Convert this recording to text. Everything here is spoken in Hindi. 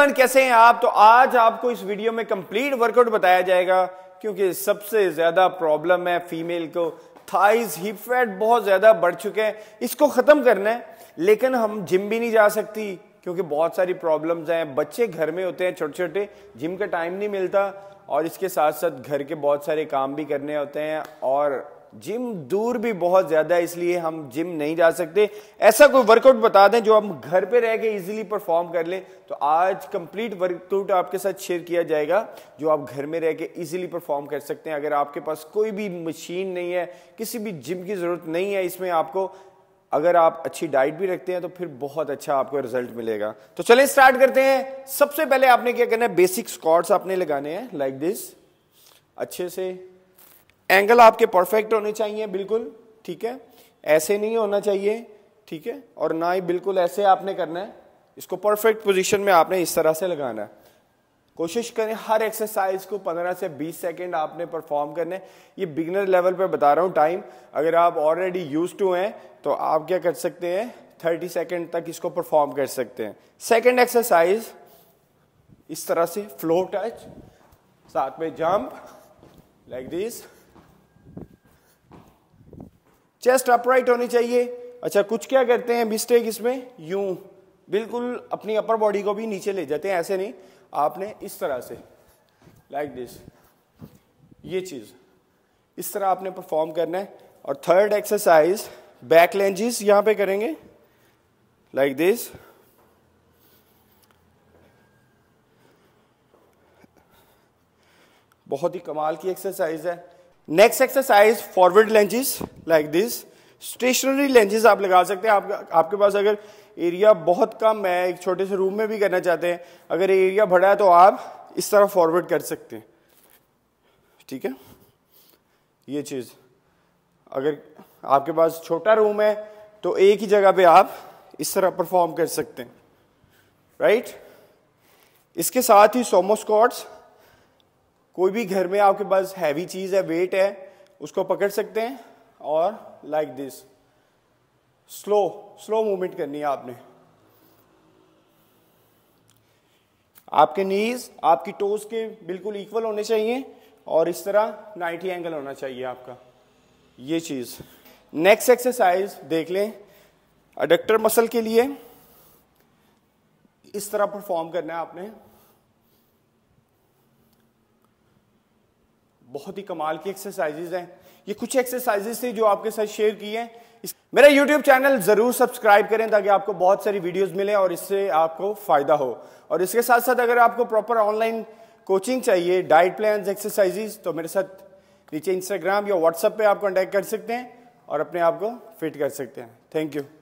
फ्रेंड कैसे हैं आप तो आज आपको इस वीडियो में कंप्लीट वर्कआउट बताया जाएगा क्योंकि सबसे ज्यादा प्रॉब्लम है फीमेल को थाइज हिप फैट बहुत ज्यादा बढ़ चुके हैं इसको खत्म करना है लेकिन हम जिम भी नहीं जा सकती क्योंकि बहुत सारी प्रॉब्लम्स हैं बच्चे घर में होते हैं छोटे छोटे जिम का टाइम नहीं मिलता और इसके साथ साथ घर के बहुत सारे काम भी करने होते हैं और जिम दूर भी बहुत ज्यादा है इसलिए हम जिम नहीं जा सकते ऐसा कोई वर्कआउट बता दें जो हम घर पे रह के इजिली परफॉर्म कर लें तो आज कंप्लीट वर्कआउट आपके साथ शेयर किया जाएगा जो आप घर में रह के इजिली परफॉर्म कर सकते हैं अगर आपके पास कोई भी मशीन नहीं है किसी भी जिम की जरूरत नहीं है इसमें आपको अगर आप अच्छी डाइट भी रखते हैं तो फिर बहुत अच्छा आपको रिजल्ट मिलेगा तो चले स्टार्ट करते हैं सबसे पहले आपने क्या करना है बेसिक स्कॉट्स आपने लगाने हैं लाइक दिस अच्छे से एंगल आपके परफेक्ट होने चाहिए बिल्कुल ठीक है ऐसे नहीं होना चाहिए ठीक है और ना ही बिल्कुल ऐसे आपने करना है इसको परफेक्ट पोजीशन में आपने इस तरह से लगाना है कोशिश करें हर एक्सरसाइज को 15 से 20 सेकंड आपने परफॉर्म करने ये बिगनर लेवल पर बता रहा हूँ टाइम अगर आप ऑलरेडी यूज टू हैं तो आप क्या कर सकते हैं 30 सेकंड तक इसको परफॉर्म कर सकते हैं सेकंड एक्सरसाइज इस तरह से फ्लो टच साथ में jump like this chest upright होनी चाहिए अच्छा कुछ क्या करते हैं मिस्टेक इसमें यूं बिल्कुल अपनी अपर बॉडी को भी नीचे ले जाते हैं ऐसे नहीं आपने इस तरह से लाइक like दिस ये चीज़ इस तरह आपने परफॉर्म करना है और थर्ड एक्सरसाइज बैक लेंजेस यहां पे करेंगे लाइक दिस बहुत ही कमाल की एक्सरसाइज है next exercise forward lunges like this stationary lunges आप लगा सकते हैं आप, आपके पास अगर एरिया बहुत कम है एक छोटे से रूम में भी करना चाहते हैं अगर एरिया बड़ा है तो आप इस तरह फॉरवर्ड कर सकते हैं ठीक है ये चीज़ अगर आपके पास छोटा रूम है तो एक ही जगह पे आप इस तरह परफॉर्म कर सकते हैं राइट right? इसके साथ ही सोमोस्कॉट्स कोई भी घर में आपके पास हैवी चीज़ है वेट है उसको पकड़ सकते हैं और like this slow slow movement करनी है आपने आपके नीज आपकी टोज के बिल्कुल इक्वल होने चाहिए और इस तरह 90 एंगल होना चाहिए आपका ये चीज़ नेक्स्ट एक्सरसाइज देख लें अडक्टर मसल के लिए इस तरह परफॉर्म करना है आपने बहुत ही कमाल की एक्सरसाइजेज हैं ये कुछ एक्सरसाइजेज थी जो आपके साथ शेयर की हैं मेरा यूट्यूब चैनल जरूर सब्सक्राइब करें ताकि आपको बहुत सारी वीडियोस मिले और इससे आपको फायदा हो और इसके साथ साथ अगर आपको प्रॉपर ऑनलाइन कोचिंग चाहिए डाइट प्लान एक्सरसाइजेज तो मेरे साथ नीचे इंस्टाग्राम या व्हाट्सएप पे आप कॉन्टैक्ट कर सकते हैं और अपने आप को फिट कर सकते हैं थैंक यू